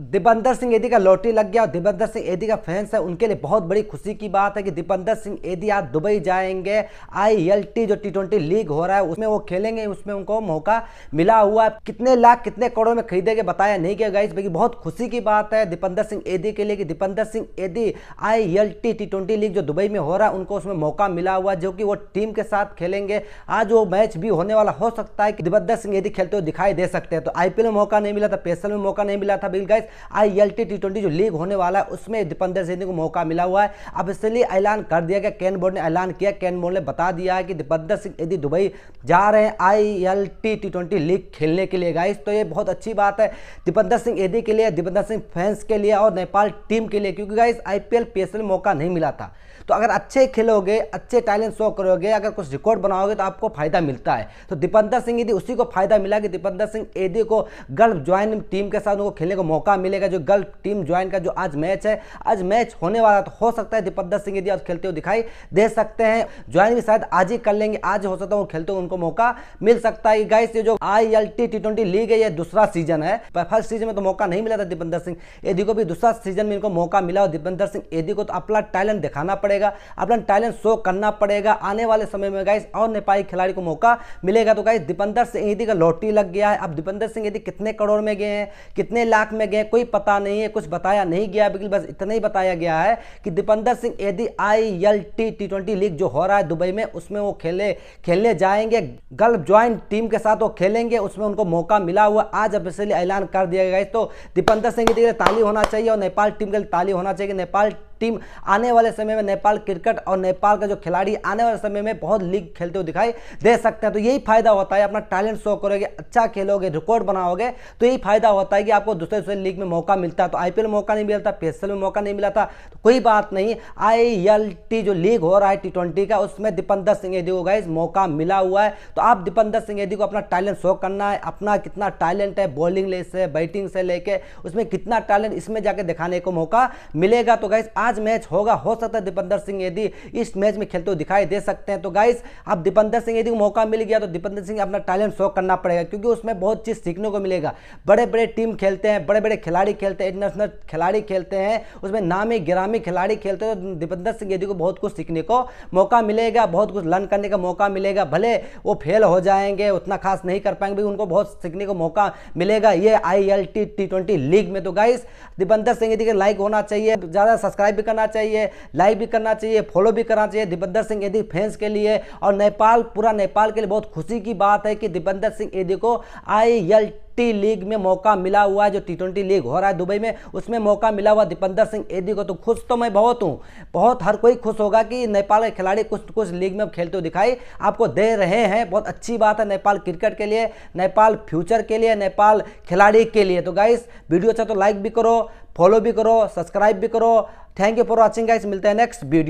दीपंदर सिंह एदी का लॉटरी लग गया और दीपंदर सिंह एदी का फैंस है उनके लिए बहुत बड़ी खुशी की बात है कि दीपंदर सिंह एदी आज दुबई जाएंगे आईएलटी जो टी ट्वेंटी लीग हो रहा है उसमें वो खेलेंगे उसमें उनको मौका मिला हुआ है कितने लाख कितने करोड़ में खरीदेंगे बताया नहीं गया गाइस बल्कि बहुत खुशी की बात है दीपंदर सिंह एदी के लिए कि Deependra Singh Airee I L league जो दुबई में हो रहा है उनको उसमें मौका मिला हुआ जो कि वो टीम के साथ खेलेंगे आज वो मैच भी होने वाला हो सकता है कि दीपंदर सिंह एदी खेलते हुए दिखाई दे सकते हैं तो आईपीएल में मौका नहीं मिला था पेसल में मौका नहीं मिला था बिल guys guys ILT T twenty जो लीग होने वाला है उसमें दीपेंद्र सिंह को मौका मिला हुआ है अब इसलिए ऐलान कर दिया गया कैन बोर्ड ने ऐलान किया कैन बोर्ड ने बता दिया है कि दीपेंद्र सिंह यदि दुबई जा रहे हैं आईएलटी टी ट्वेंटी लीग खेलने के लिए गाइस तो ये बहुत अच्छी बात है दीपेंद्र सिंह यदि के लिए दीपेंद्र सिंह फैंस के लिए और नेपाल टीम के लिए क्योंकि गाइस आईपीएल पीएसएल में मौका नहीं मिला था तो अगर अच्छे खेलोगे अच्छे टैलेंट शो करोगे अगर कुछ रिकॉर्ड बनाओगे तो आपको फायदा मिलता है तो दीपेंद्र सिंह यदि उसी को फायदा मिला कि दीपेंद्र सिंह यदि को गर्ल ज्वाइन टीम के साथ उनको खेलने का मौका मौका मिलेगा जो गर्ल टीम ज्वाइन का जो आज मैच है आज मैच होने वाला तो हो सकता है दीपक दत्त सिंह यदि आज खेलते हुए दिखाई दे सकते हैं ज्वाइन भी शायद आज ही कर लेंगे आज हो सकता है वो खेलते हुए उनको मौका मिल सकता है गाइस ये जो I L T T league है ये दूसरा सीजन है फर्स्ट सीजन में तो मौका नहीं मिला था दीपेंद्र सिंह यदि को भी दूसरा सीजन में इनको मौका मिला और दीपेंद्र सिंह यदि को तो अपना टैलेंट दिखाना पड़ेगा अपना टैलेंट शो करना पड़ेगा आने वाले समय में गाइस और नेपाली खिलाड़ी को मौका मिलेगा तो गाइस दीपेंद्र सिंह यदि का लॉटरी लग गया है अब दीपेंद्र सिंह यदि कितने करोड़ में गए हैं कितने लाख में गए है कोई पता नहीं है कुछ बताया नहीं गया बिल्कुल बस इतना ही बताया गया है कि Deependra Singh Airee I L T T twenty league जो हो रहा है दुबई में उसमें वो खेले खेलने जाएंगे गल्फ ज्वाइंट टीम के साथ वो खेलेंगे उसमें उनको मौका मिला हुआ आज ऑफिशियली ऐलान कर दिया गया तो दीपेंदर सिंह के लिए ताली होना चाहिए और नेपाल टीम के लिए ताली होना चाहिए नेपाल टीम आने वाले समय में नेपाल क्रिकेट और नेपाल का जो खिलाड़ी आने वाले समय में बहुत लीग खेलते हुए दिखाई दे सकते हैं तो यही फायदा होता है अपना टैलेंट शो करोगे अच्छा खेलोगे रिकॉर्ड बनाओगे तो यही फायदा होता है कि आपको दूसरे दूसरे लीग में मौका मिलता है तो आईपीएल में मौका नहीं मिलता पीएसएल में मौका नहीं मिला था तो कोई बात नहीं आई जो लीग हो रहा है टी का उसमें दीपंदर सिंह यदि को गाइज मौका मिला हुआ है तो आप दीपंदर सिंह यदि को अपना टैलेंट शो करना है अपना कितना टैलेंट है बॉलिंग से बैटिंग से लेके उसमें कितना टैलेंट इसमें जाके दिखाने को मौका मिलेगा तो गाइज आज आज मैच होगा हो सकता है दीपेंद्र सिंह यदि इस मैच में खेलते हुए दिखाई दे सकते हैं तो गाइस अब दीपेंद्र सिंह यदि मौका मिल गया तो दीपेंद्र सिंह अपना टैलेंट शो करना पड़ेगा क्योंकि उसमें बहुत चीज़ सीखने को मिलेगा बड़े बड़े टीम खेलते हैं बड़े बड़े खिलाड़ी खेलते हैं इंटरनेशनल खिलाड़ी खेलते हैं उसमें नामी ग्रामीण खिलाड़ी खेलते हैं तो दीपेंद्र सिंह यदि को बहुत कुछ सीखने को मौका मिलेगा बहुत कुछ लर्न करने का मौका मिलेगा भले वो फेल हो जाएंगे उतना खास नहीं कर पाएंगे उनको बहुत सीखने को मौका मिलेगा ये I L T T twenty league में तो गाइस दीपेंद्र सिंह यदि लाइक होना चाहिए ज़्यादा सब्सक्राइब भी करना चाहिए लाइक भी करना चाहिए फॉलो भी करना चाहिए दीपेंद्र सिंह एदी फैंस के लिए और नेपाल पूरा नेपाल के लिए बहुत खुशी की बात है कि दीपेंद्र सिंह एदी को आई टी लीग में मौका मिला हुआ है जो टी ट्वेंटी लीग हो रहा है दुबई में उसमें मौका मिला हुआ दीपेंद्र सिंह एदी को तो खुश तो मैं बहुत हूँ बहुत हर कोई खुश होगा कि नेपाल के खिलाड़ी कुछ कुछ लीग में खेलते हुए दिखाई आपको दे रहे हैं बहुत अच्छी बात है नेपाल क्रिकेट के लिए नेपाल फ्यूचर के लिए नेपाल खिलाड़ी के लिए तो गाइस वीडियो अच्छा तो लाइक भी करो फॉलो भी करो सब्सक्राइब भी करो thank you for watching guys मिलते हैं नेक्स्ट वीडियो